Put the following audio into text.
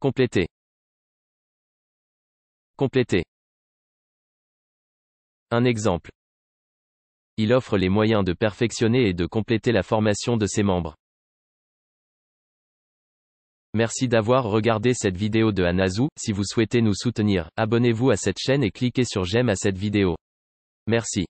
Compléter. Compléter. Un exemple. Il offre les moyens de perfectionner et de compléter la formation de ses membres. Merci d'avoir regardé cette vidéo de Anazou, si vous souhaitez nous soutenir, abonnez-vous à cette chaîne et cliquez sur j'aime à cette vidéo. Merci.